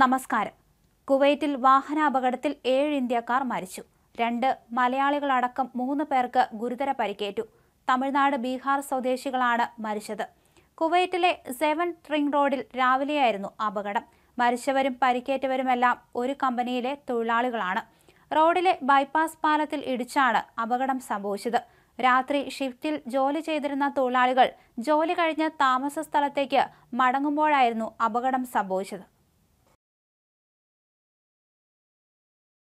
നമസ്കാരം കുവൈറ്റിൽ വാഹനാപകടത്തിൽ ഏഴ് ഇന്ത്യക്കാർ മരിച്ചു രണ്ട് മലയാളികളടക്കം മൂന്ന് പേർക്ക് ഗുരുതര പരിക്കേറ്റു തമിഴ്നാട് ബീഹാർ സ്വദേശികളാണ് മരിച്ചത് കുവൈറ്റിലെ സെവൻ റിംഗ് റോഡിൽ രാവിലെയായിരുന്നു അപകടം മരിച്ചവരും പരിക്കേറ്റവരുമെല്ലാം ഒരു കമ്പനിയിലെ തൊഴിലാളികളാണ് റോഡിലെ ബൈപ്പാസ് പാലത്തിൽ ഇടിച്ചാണ് അപകടം സംഭവിച്ചത് രാത്രി ഷിഫ്റ്റിൽ ജോലി ചെയ്തിരുന്ന തൊഴിലാളികൾ ജോലി കഴിഞ്ഞ് താമസ സ്ഥലത്തേക്ക് മടങ്ങുമ്പോഴായിരുന്നു അപകടം സംഭവിച്ചത്